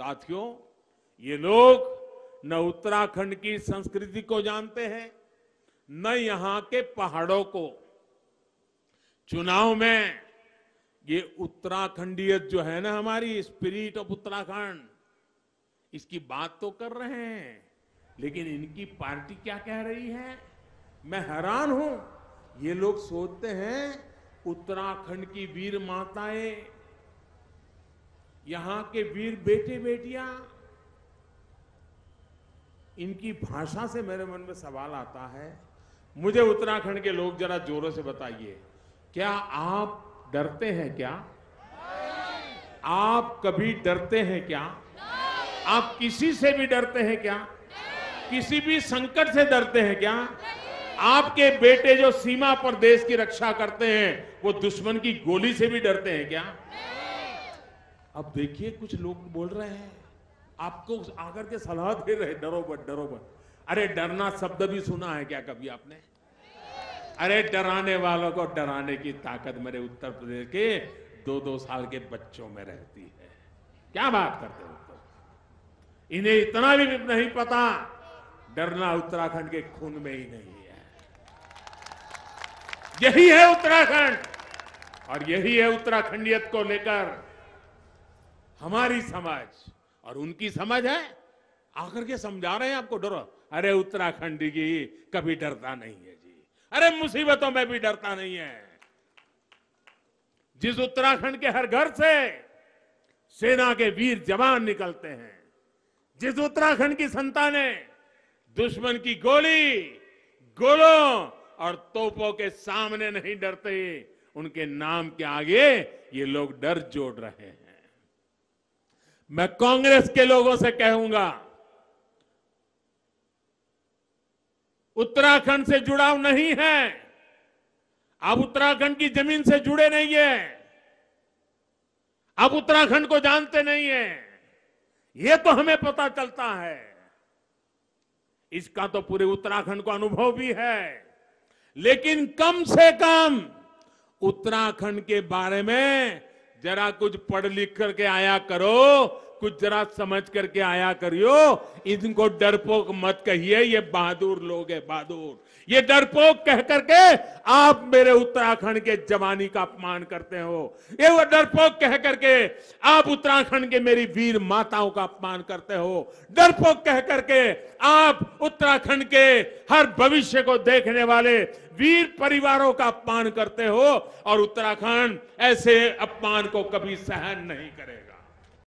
साथियों ये लोग न उत्तराखंड की संस्कृति को जानते हैं न यहां के पहाड़ों को चुनाव में ये उत्तराखंडियत जो है ना हमारी स्पिरिट ऑफ उत्तराखंड इसकी बात तो कर रहे हैं लेकिन इनकी पार्टी क्या कह रही है मैं हैरान हूं ये लोग सोचते हैं उत्तराखंड की वीर माताएं यहां के वीर बेटे बेटियां इनकी भाषा से मेरे मन में सवाल आता है मुझे उत्तराखंड के लोग जरा जोरों से बताइए क्या आप डरते हैं क्या आप कभी डरते हैं क्या आप किसी से भी डरते हैं क्या किसी भी संकट से डरते हैं क्या आपके बेटे जो सीमा पर देश की रक्षा करते हैं वो दुश्मन की गोली से भी डरते हैं क्या अब देखिए कुछ लोग बोल रहे हैं आपको आकर के सलाह दे रहे डरो मत डरो मत अरे डरना शब्द भी सुना है क्या कभी आपने अरे डराने वालों को डराने की ताकत मेरे उत्तर प्रदेश के दो दो साल के बच्चों में रहती है क्या बात करते हो तो? इन्हें इतना भी नहीं पता डरना उत्तराखंड के खून में ही नहीं है यही है उत्तराखंड और यही है उत्तराखंडियत को लेकर हमारी समझ और उनकी समझ है आकर के समझा रहे हैं आपको डरो अरे उत्तराखंड की कभी डरता नहीं है जी अरे मुसीबतों में भी डरता नहीं है जिस उत्तराखंड के हर घर से सेना के वीर जवान निकलते हैं जिस उत्तराखंड की संतानें दुश्मन की गोली गोलों और तोपों के सामने नहीं डरते उनके नाम के आगे ये लोग डर जोड़ रहे हैं मैं कांग्रेस के लोगों से कहूंगा उत्तराखंड से जुड़ाव नहीं है आप उत्तराखंड की जमीन से जुड़े नहीं है आप उत्तराखंड को जानते नहीं है यह तो हमें पता चलता है इसका तो पूरे उत्तराखंड को अनुभव भी है लेकिन कम से कम उत्तराखंड के बारे में जरा कुछ पढ़ लिख करके आया करो कुछ जरा समझ करके आया करियो इनको डरपोक मत कहिए ये बहादुर लोग है बहादुर ये डरपोक कह करके आप मेरे उत्तराखंड के जवानी का अपमान करते हो ये वो डरपोक कह करके आप उत्तराखंड के मेरी वीर माताओं का अपमान करते हो डरपोक कह करके आप उत्तराखंड के हर भविष्य को देखने वाले वीर परिवारों का अपमान करते हो और उत्तराखंड ऐसे अपमान को कभी सहन नहीं करेगा